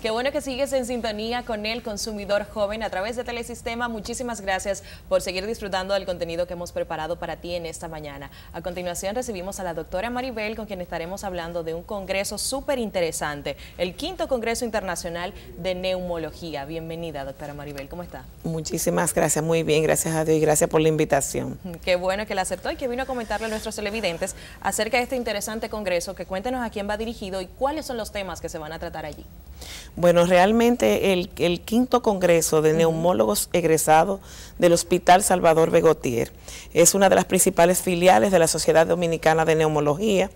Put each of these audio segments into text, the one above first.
Qué bueno que sigues en sintonía con el consumidor joven a través de Telesistema. Muchísimas gracias por seguir disfrutando del contenido que hemos preparado para ti en esta mañana. A continuación recibimos a la doctora Maribel con quien estaremos hablando de un congreso súper interesante, el quinto Congreso Internacional de Neumología. Bienvenida, doctora Maribel, ¿cómo está? Muchísimas gracias, muy bien, gracias a Dios y gracias por la invitación. Mm, qué bueno que la aceptó y que vino a comentarle a nuestros televidentes acerca de este interesante congreso, que cuéntenos a quién va dirigido y cuáles son los temas que se van a tratar allí. Bueno, realmente el, quinto congreso de neumólogos egresados del Hospital Salvador Begotier es una de las principales filiales de la Sociedad Dominicana de Neumología,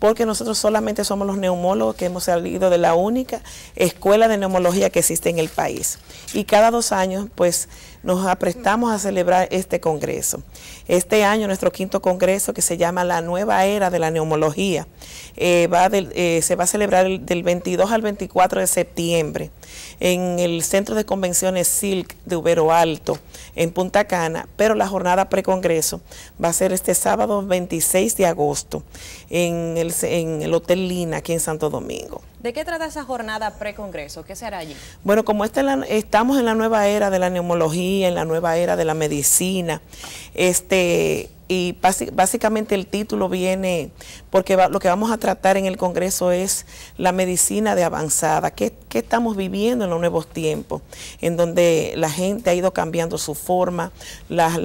porque nosotros solamente somos los neumólogos que hemos salido de la única escuela de neumología que existe en el país. Y cada dos años, pues, nos aprestamos a celebrar este congreso. Este año, nuestro quinto congreso, que se llama La Nueva Era de la Neumología, eh, va eh, se va a celebrar del 22 al 24 de septiembre septiembre, en el Centro de Convenciones Silk de Ubero Alto, en Punta Cana, pero la jornada precongreso va a ser este sábado 26 de agosto en el, en el Hotel Lina, aquí en Santo Domingo. ¿De qué trata esa jornada pre-Congreso? ¿Qué se hará allí? Bueno, como este, estamos en la nueva era de la neumología, en la nueva era de la medicina, este y básicamente el título viene porque lo que vamos a tratar en el Congreso es la medicina de avanzada, ¿Qué, estamos viviendo en los nuevos tiempos, en donde la gente ha ido cambiando su forma, las,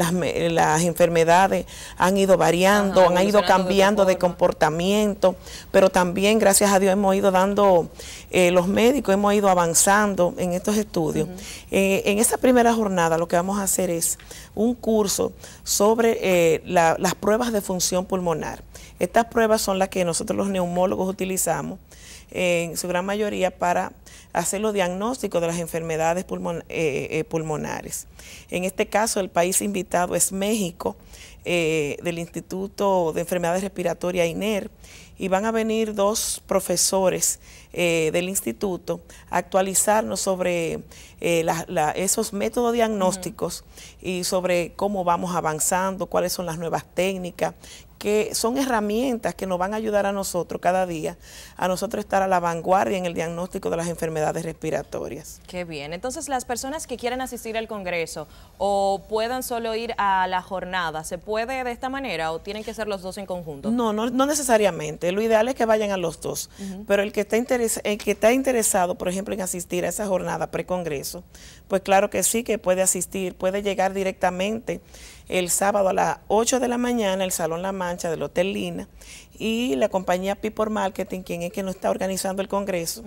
enfermedades han ido variando, han ido cambiando de comportamiento, pero también gracias a Dios hemos ido dando eh, los médicos hemos ido avanzando en estos estudios. Eh, en esta primera jornada lo que vamos a hacer es un curso sobre eh, las pruebas de función pulmonar. Estas pruebas son las que nosotros los neumólogos utilizamos en su gran mayoría para hacer los diagnósticos de las enfermedades eh, eh, pulmonares. En este caso, el país invitado es México, eh, del Instituto de Enfermedades Respiratorias INER, y van a venir dos profesores del instituto a actualizarnos sobre esos métodos diagnósticos y sobre cómo vamos avanzando, cuáles son las nuevas técnicas, que son herramientas que nos van a ayudar a nosotros cada día, a nosotros estar a la vanguardia en el diagnóstico de las enfermedades respiratorias. Qué bien. Entonces, las personas que quieran asistir al Congreso o puedan solo ir a la jornada, ¿se puede de esta manera o tienen que ser los dos en conjunto? No, no, necesariamente. Lo ideal es que vayan a los dos, pero el que, está el que está interesado, por ejemplo, en asistir a esa jornada pre-Congreso, pues claro que sí que puede asistir, puede llegar directamente el sábado a las 8 de la mañana, el Salón La Mancha del Hotel Lina, y la compañía Pipor Marketing, quien es que nos está organizando el Congreso,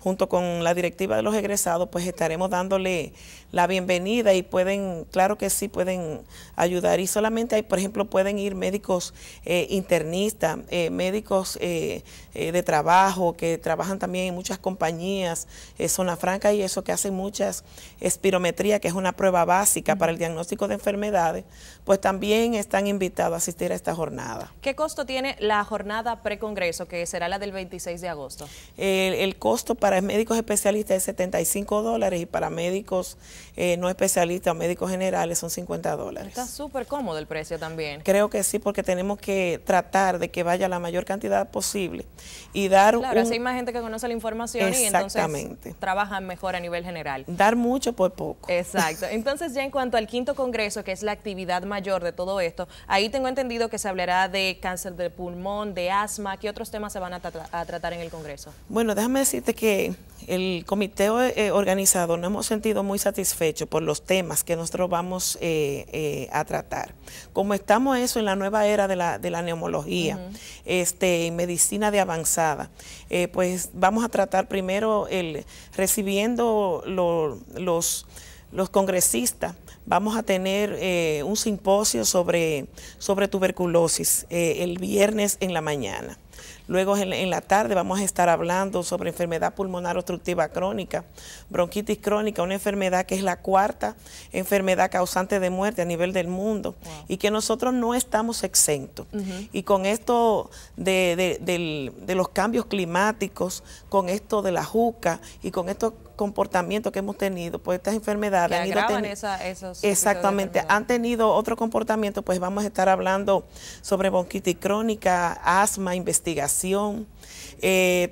junto con la directiva de los egresados, pues estaremos dándole la bienvenida y pueden, claro que sí, pueden ayudar. Y solamente hay, por ejemplo, pueden ir médicos eh, internistas, eh, médicos eh, de trabajo, que trabajan también en muchas compañías, Zona Franca y eso, que hacen muchas espirometría, que es una prueba básica para el diagnóstico de enfermedades pues también están invitados a asistir a esta jornada. ¿Qué costo tiene la jornada pre-congreso que será la del 26 de agosto? El, costo para médicos especialistas es 75 dólares y para médicos eh, no especialistas o médicos generales son 50 dólares. Está súper cómodo el precio también. Creo que sí, porque tenemos que tratar de que vaya la mayor cantidad posible y dar... un... Claro, así hay más gente que conoce la información y entonces trabajan mejor a nivel general. Dar mucho por pues poco. Exacto. Entonces ya en cuanto al quinto congreso, que es la actividad mayor de todo esto, ahí tengo entendido que se hablará de cáncer de pulmón, de asma, ¿qué otros temas se van a, tratar en el Congreso? Bueno, déjame decirte que el comité eh, organizado no hemos sentido muy satisfecho por los temas que nosotros vamos eh, eh, a tratar. Como estamos eso en la nueva era de la, de la neumología, este, medicina de avanzada, pues vamos a tratar primero el recibiendo los los congresistas vamos a tener eh, un simposio sobre, sobre tuberculosis eh, el viernes en la mañana. Luego en, la tarde vamos a estar hablando sobre enfermedad pulmonar obstructiva crónica, bronquitis crónica, una enfermedad que es la cuarta enfermedad causante de muerte a nivel del mundo y que nosotros no estamos exentos. Y con esto de, los cambios climáticos, con esto de la juca y con estos comportamientos que hemos tenido, pues estas enfermedades han ido exactamente han tenido otro comportamiento, pues vamos a estar hablando sobre bronquitis crónica, asma, investigación eh,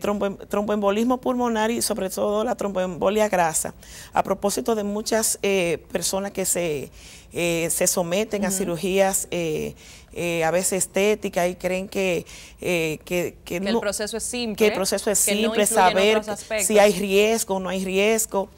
tromboembolismo pulmonar y sobre todo la tromboembolia grasa. A propósito de muchas eh, personas que se eh, se someten a cirugías eh, eh, a veces estéticas y creen que, el proceso es simple. Que el proceso es simple, saber si hay riesgo o no hay riesgo,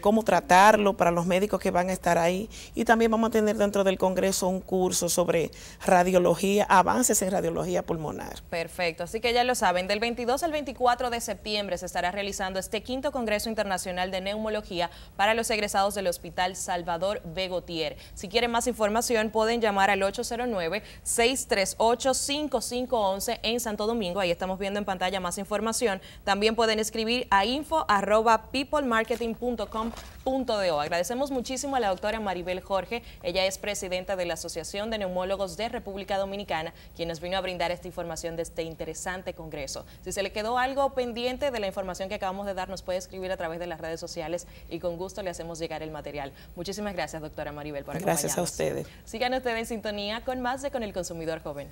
cómo tratarlo para los médicos que van a estar ahí. Y también vamos a tener dentro del Congreso un curso sobre radiología, avances en radiología pulmonar. Perfecto, así que ya lo saben, del 22 al 24 de septiembre se estará realizando este quinto Congreso Internacional de Neumología para los egresados del Hospital Salvador Begotier. Si quieren más información pueden llamar al 809-638-5511 en Santo Domingo. Ahí estamos viendo en pantalla más información. También pueden escribir a info.peoplemarketing.com.do. Agradecemos muchísimo a la doctora Maribel Jorge. Ella es presidenta de la Asociación de Neumólogos de República Dominicana, quien nos vino a brindar esta información de este interesante congreso. Si se le quedó algo pendiente de la información que acabamos de dar, nos puede escribir a través de las redes sociales y con gusto le hacemos llegar el material. Muchísimas gracias, doctora Maribel. Gracias a ustedes. Sigan ustedes en sintonía con más de Con el Consumidor Joven.